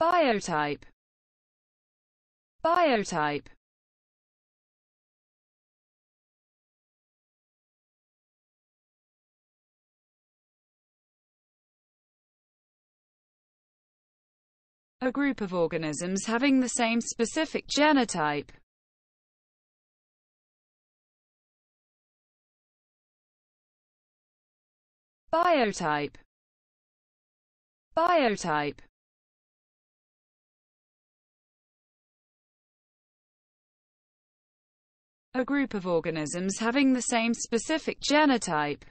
Biotype Biotype A group of organisms having the same specific genotype. Biotype Biotype a group of organisms having the same specific genotype.